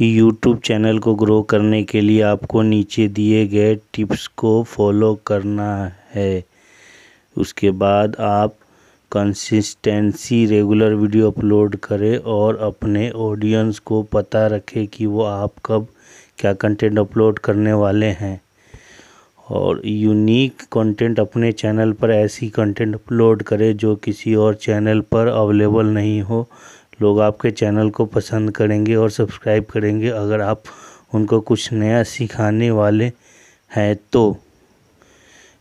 YouTube channel को grow करने के लिए आपको नीचे दिए गए टिप्स को फॉलो करना है उसके बाद आप कंसिस्टेंसी रेगुलर वीडियो अपलोड करें और अपने ऑडियंस को पता रखें कि वो आप कब क्या कंटेंट अपलोड करने वाले हैं और यूनिक कंटेंट अपने चैनल पर ऐसी कंटेंट अपलोड करें जो किसी और चैनल पर अवेलेबल नहीं हो लोग आपके चैनल को पसंद करेंगे और सब्सक्राइब करेंगे अगर आप उनको कुछ नया सिखाने वाले हैं तो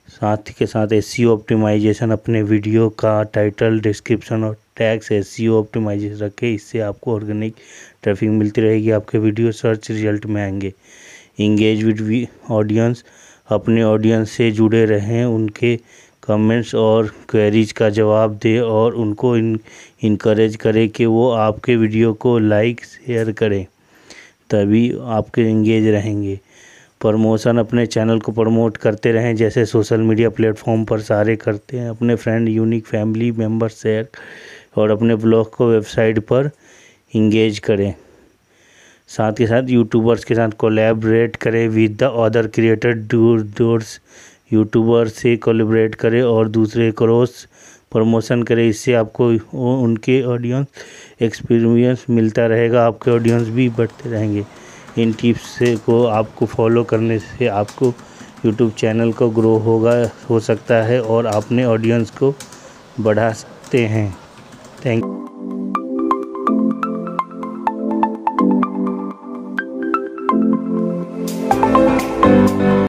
साथ के साथ एस ऑप्टिमाइजेशन e अपने वीडियो का टाइटल डिस्क्रिप्शन और टैक्स एस सी ऑप्टिमाइजेशन रखें इससे आपको ऑर्गेनिक ट्रैफिक मिलती रहेगी आपके वीडियो सर्च रिजल्ट में आएंगे इंगेज विद ऑडियंस अपने ऑडियंस से जुड़े रहें उनके कमेंट्स और क्वेरीज़ का जवाब दें और उनको इनक्रेज करें कि वो आपके वीडियो को लाइक शेयर करें तभी आपके इंगेज रहेंगे प्रमोशन अपने चैनल को प्रमोट करते रहें जैसे सोशल मीडिया प्लेटफॉर्म पर सारे करते हैं अपने friend unique family member share और अपने ब्लॉग को वेबसाइट पर इंगेज करें साथ के साथ यूट्यूबर्स के साथ कोलेबरेट करें with the other creator door doors YouTuber से कोलिब्रेट करें और दूसरे क्रोस प्रमोशन करें इससे आपको उनके ऑडियंस एक्सपीरियंस मिलता रहेगा आपके ऑडियंस भी बढ़ते रहेंगे इन टिप्स से को आपको फॉलो करने से आपको यूट्यूब चैनल को ग्रो होगा हो सकता है और अपने ऑडियंस को बढ़ा सकते हैं थैंक यू